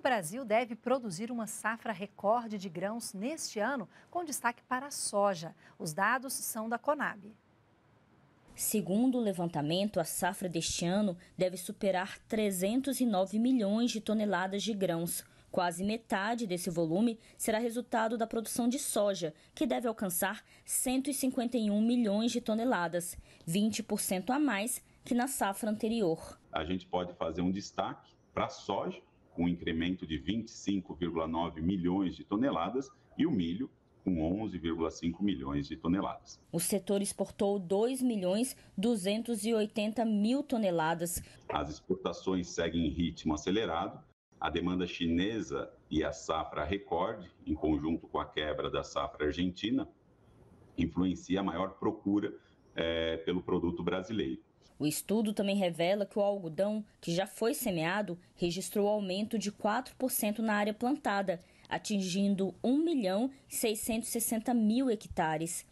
Brasil deve produzir uma safra recorde de grãos neste ano, com destaque para a soja. Os dados são da Conab. Segundo o levantamento, a safra deste ano deve superar 309 milhões de toneladas de grãos. Quase metade desse volume será resultado da produção de soja, que deve alcançar 151 milhões de toneladas, 20% a mais que na safra anterior. A gente pode fazer um destaque para a soja, com um incremento de 25,9 milhões de toneladas, e o milho, com 11,5 milhões de toneladas. O setor exportou 2 milhões 280 mil toneladas. As exportações seguem em ritmo acelerado. A demanda chinesa e a safra recorde, em conjunto com a quebra da safra argentina, influencia a maior procura é, pelo produto brasileiro. O estudo também revela que o algodão, que já foi semeado, registrou aumento de 4% na área plantada, atingindo 1 milhão 660 mil hectares.